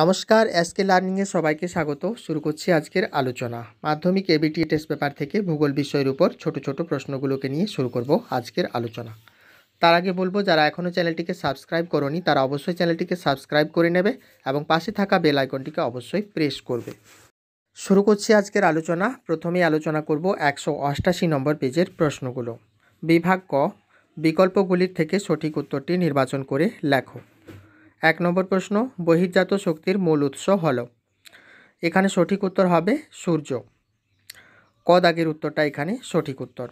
নমস্কার এসকে লার্নিংয়ে সবাইকে স্বাগত শুরু করছি আজকের আলোচনা মাধ্যমিক এবিটি টেস্ট পেপার থেকে ভূগোল বিষয়ের উপর ছোট ছোট প্রশ্নগুলোকে নিয়ে শুরু করব আজকের আলোচনা তার আগে বলবো যারা এখনও চ্যানেলটিকে সাবস্ক্রাইব করনি তারা অবশ্যই চ্যানেলটিকে সাবস্ক্রাইব করে নেবে এবং পাশে থাকা বেল আইকনটিকে অবশ্যই প্রেস করবে শুরু করছি আজকের আলোচনা প্রথমে আলোচনা করব একশো অষ্টাশি নম্বর পেজের প্রশ্নগুলো বিভাগ ক বিকল্পগুলির থেকে সঠিক উত্তরটি নির্বাচন করে লেখো এক নম্বর প্রশ্ন বহির্জাত শক্তির মূল উৎস হল এখানে সঠিক উত্তর হবে সূর্য কদাগের উত্তরটা এখানে সঠিক উত্তর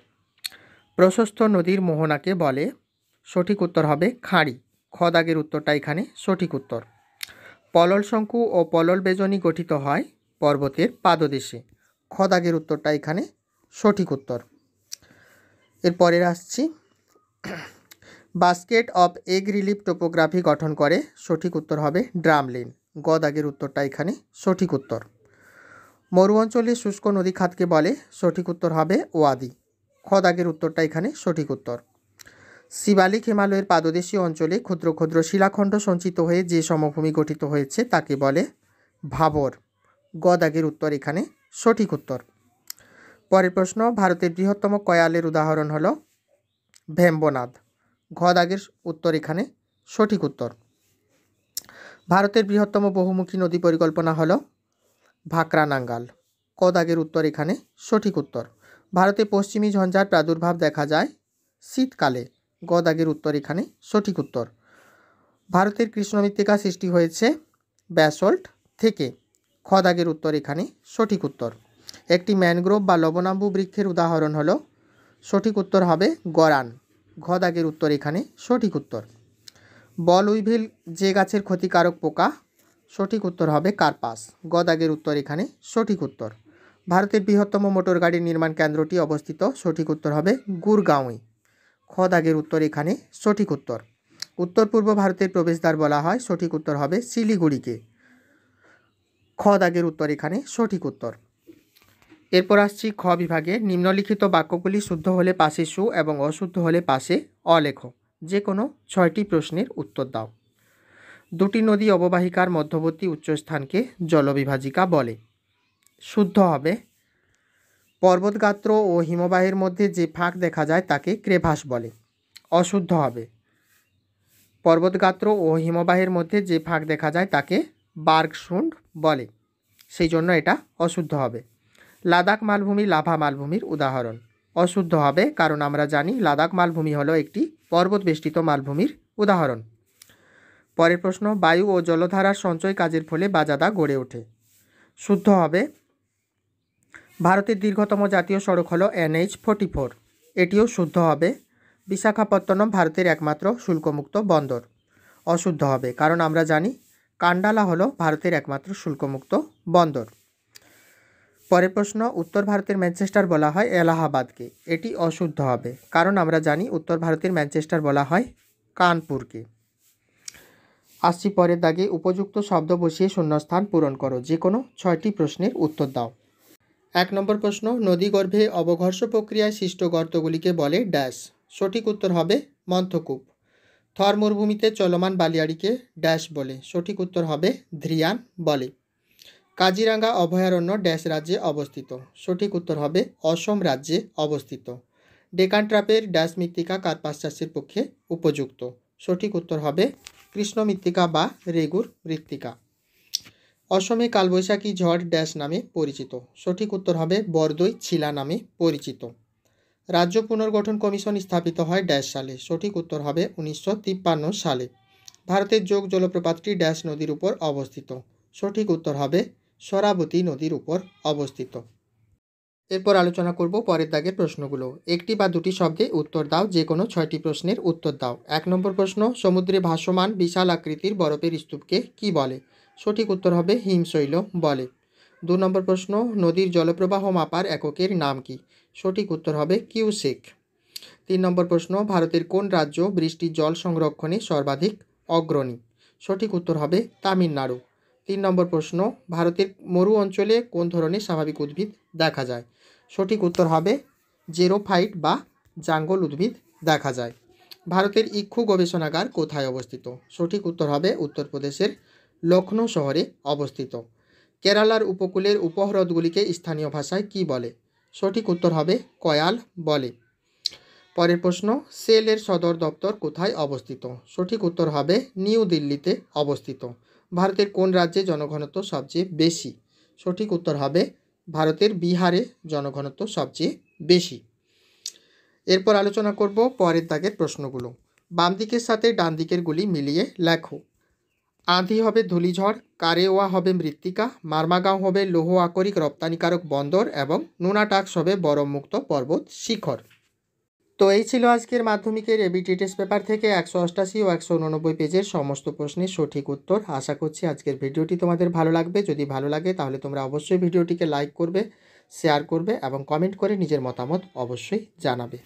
প্রশস্ত নদীর মোহনাকে বলে সঠিক উত্তর হবে খাঁড়ি খদাগের উত্তরটা এখানে সঠিক উত্তর পলল শঙ্কু ও পলল বেজনী গঠিত হয় পর্বতের পাদদেশে খদ আগের উত্তরটা এখানে সঠিক উত্তর এরপরের আসছি basket of egg relief topography গঠন করে সঠিক উত্তর হবে ড্রামলিন গ দাগের উত্তরটা এখানে সঠিক উত্তর মরু অঞ্চলে শুষ্ক নদী খাতকে বলে সঠিক উত্তর হবে ওয়াদি খ দাগের উত্তরটা এখানে সঠিক উত্তর শিবালিক হিমালয়ের পাদদেশীয় অঞ্চলে ক্ষুদ্র ক্ষুদ্র শিলাখণ্ড সঞ্চিত হয়ে যে সমভূমি গঠিত হয়েছে তাকে বলে ভাবর গ দাগের উত্তর এখানে সঠিক উত্তর পরের প্রশ্ন ভারতের বৃহত্তম কয়ালের উদাহরণ হল ভেম্বনাথ ঘ দাগের উত্তর এখানে সঠিক উত্তর ভারতের বৃহত্তম বহুমুখী নদী পরিকল্পনা হল ভাকরা নাঙ্গাল ক দাগের উত্তর এখানে সঠিক উত্তর ভারতে পশ্চিমী ঝঞ্ঝার প্রাদুর্ভাব দেখা যায় শীতকালে গ দাগের উত্তর এখানে সঠিক উত্তর ভারতের কৃষ্ণমৃত্তিকা সৃষ্টি হয়েছে ব্যাসল্ট থেকে খ দাগের উত্তর এখানে সঠিক উত্তর একটি ম্যানগ্রোভ বা লবণাম্বু বৃক্ষের উদাহরণ হলো সঠিক উত্তর হবে গরান ঘদাগের উত্তর এখানে সঠিক উত্তর বল উইভিল যে গাছের ক্ষতিকারক পোকা সঠিক উত্তর হবে কার্পাস গদাগের উত্তর এখানে সঠিক উত্তর ভারতের বৃহত্তম মোটর গাড়ির নির্মাণ কেন্দ্রটি অবস্থিত সঠিক উত্তর হবে গুরগাঁওই খদাগের উত্তর এখানে সঠিক উত্তর উত্তর পূর্ব ভারতের প্রবেশদ্বার বলা হয় সঠিক উত্তর হবে শিলিগুড়িকে খদাগের উত্তর এখানে সঠিক উত্তর এরপর আসছি খ বিভাগে নিম্নলিখিত বাক্যগুলি শুদ্ধ হলে পাশে সু এবং অশুদ্ধ হলে পাশে অলেখ যে কোনো ছয়টি প্রশ্নের উত্তর দাও দুটি নদী অববাহিকার মধ্যবর্তী উচ্চস্থানকে জলবিভাজিকা বলে শুদ্ধ হবে পর্বতগাত্র ও হিমবাহের মধ্যে যে ফাঁক দেখা যায় তাকে ক্রেভাস বলে অশুদ্ধ হবে পর্বতগাত্র ও হিমবাহের মধ্যে যে ফাঁক দেখা যায় তাকে বার্গশুন্ড বলে সেই জন্য এটা অশুদ্ধ হবে লাদাখ মালভূমি লাভা মালভূমির উদাহরণ অশুদ্ধ হবে কারণ আমরা জানি লাদাখ মালভূমি হলো একটি পর্বতবেষ্টিত মালভূমির উদাহরণ পরের প্রশ্ন বায়ু ও জলধারার সঞ্চয় কাজের ফলে বাজাদা গড়ে ওঠে শুদ্ধ হবে ভারতের দীর্ঘতম জাতীয় সড়ক হলো এনএইচ ফোর্টি ফোর এটিও শুদ্ধ হবে বিশাখাপত্তনম ভারতের একমাত্র শুল্কমুক্ত বন্দর অশুদ্ধ হবে কারণ আমরা জানি কান্ডালা হলো ভারতের একমাত্র শুল্কমুক্ত বন্দর পরের প্রশ্ন উত্তর ভারতের ম্যানচেস্টার বলা হয় এলাহাবাদকে এটি অশুদ্ধ হবে কারণ আমরা জানি উত্তর ভারতের ম্যানচেস্টার বলা হয় কানপুরকে আসছি পরের দাগে উপযুক্ত শব্দ বসিয়ে শূন্যস্থান পূরণ করো যে কোনো ছয়টি প্রশ্নের উত্তর দাও এক নম্বর প্রশ্ন নদীগর্ভে অবঘর্ষ প্রক্রিয়ায় সৃষ্ট গর্তগুলিকে বলে ড্যাশ সঠিক উত্তর হবে মন্থকূপ থর মরুভূমিতে চলমান বালিয়াড়িকে ড্যাশ বলে সঠিক উত্তর হবে ধ্রিয়ান বলে কাজিরাঙ্গা অভয়ারণ্য ড্যাশ রাজ্যে অবস্থিত সঠিক উত্তর হবে অসম রাজ্যে অবস্থিত ডেকান ট্রাপের ড্যাশ মৃত্তিকা কার্পাস চাষের পক্ষে উপযুক্ত সঠিক উত্তর হবে কৃষ্ণ মৃত্তিকা বা রেগুর মৃত্তিকা অসমে কালবৈশাখী ঝড় ড্যাশ নামে পরিচিত সঠিক উত্তর হবে বরদই ছিলা নামে পরিচিত রাজ্য পুনর্গঠন কমিশন স্থাপিত হয় ড্যাশ সালে সঠিক উত্তর হবে উনিশশো সালে ভারতের যোগ জলপ্রপাতটি ড্যাশ নদীর উপর অবস্থিত সঠিক উত্তর হবে সরাবতী নদীর উপর অবস্থিত এরপর আলোচনা করব পরের দাগের প্রশ্নগুলো একটি বা দুটি শব্দে উত্তর দাও যে কোনো ছয়টি প্রশ্নের উত্তর দাও এক নম্বর প্রশ্ন সমুদ্রে ভাসমান বিশাল আকৃতির বরফের স্তূপকে কি বলে সঠিক উত্তর হবে হিমশৈল বলে দু নম্বর প্রশ্ন নদীর জলপ্রবাহ মাপার এককের নাম কি সঠিক উত্তর হবে কিউসেক তিন নম্বর প্রশ্ন ভারতের কোন রাজ্য বৃষ্টির জল সংরক্ষণে সর্বাধিক অগ্রণী সঠিক উত্তর হবে তামিলনাড়ু তিন নম্বর প্রশ্ন ভারতের মরু অঞ্চলে কোন ধরনের স্বাভাবিক উদ্ভিদ দেখা যায় সঠিক উত্তর হবে জেরোফাইট বা জাঙ্গল উদ্ভিদ দেখা যায় ভারতের ইক্ষু গবেষণাগার কোথায় অবস্থিত সঠিক উত্তর হবে উত্তরপ্রদেশের লক্ষ্ণৌ শহরে অবস্থিত কেরালার উপকূলের উপহ্রদগুলিকে স্থানীয় ভাষায় কি বলে সঠিক উত্তর হবে কয়াল বলে পরের প্রশ্ন সেলের সদর দপ্তর কোথায় অবস্থিত সঠিক উত্তর হবে নিউ দিল্লিতে অবস্থিত ভারতের কোন রাজ্যে জনঘনত্ব সবচেয়ে বেশি সঠিক উত্তর হবে ভারতের বিহারে জনঘনত্ব সবচেয়ে বেশি এরপর আলোচনা করব পরের দাগের প্রশ্নগুলো বাম দিকের সাথে ডান দিকের গুলি মিলিয়ে লেখো আঁধি হবে ধুলিঝড় কারেওয়া হবে মৃত্তিকা মারমাগাঁও হবে লৌহ আকরিক রপ্তানিকারক বন্দর এবং নোনাটাক্স হবে বরমুক্ত পর্বত শিখর তো এই ছিল আজকের মাধ্যমিকের এবিটি টেস্ট পেপার থেকে একশো অষ্টাশি ও একশো উননব্বই পেজের সমস্ত প্রশ্নের সঠিক উত্তর আশা করছি আজকের ভিডিওটি তোমাদের ভালো লাগবে যদি ভালো লাগে তাহলে তোমরা অবশ্যই ভিডিওটিকে লাইক করবে শেয়ার করবে এবং কমেন্ট করে নিজের মতামত অবশ্যই জানাবে